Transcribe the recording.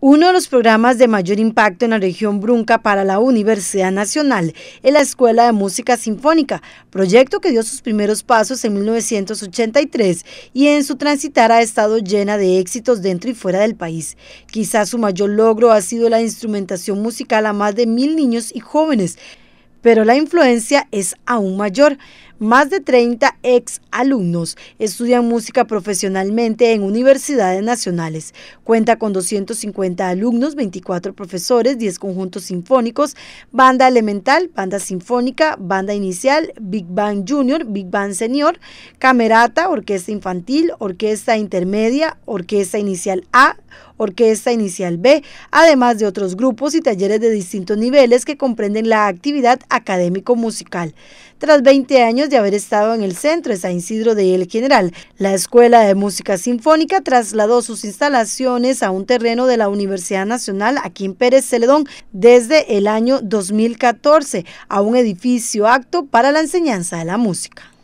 Uno de los programas de mayor impacto en la región Brunca para la Universidad Nacional es la Escuela de Música Sinfónica, proyecto que dio sus primeros pasos en 1983 y en su transitar ha estado llena de éxitos dentro y fuera del país. Quizás su mayor logro ha sido la instrumentación musical a más de mil niños y jóvenes, pero la influencia es aún mayor. Más de 30 ex alumnos estudian música profesionalmente en universidades nacionales. Cuenta con 250 alumnos, 24 profesores, 10 conjuntos sinfónicos, banda elemental, banda sinfónica, banda inicial, Big Band Junior, Big Band Senior, camerata, orquesta infantil, orquesta intermedia, orquesta inicial A, orquesta inicial B, además de otros grupos y talleres de distintos niveles que comprenden la actividad académico-musical. Tras 20 años de haber estado en el centro de San Isidro de El General. La Escuela de Música Sinfónica trasladó sus instalaciones a un terreno de la Universidad Nacional aquí en Pérez Celedón desde el año 2014 a un edificio acto para la enseñanza de la música.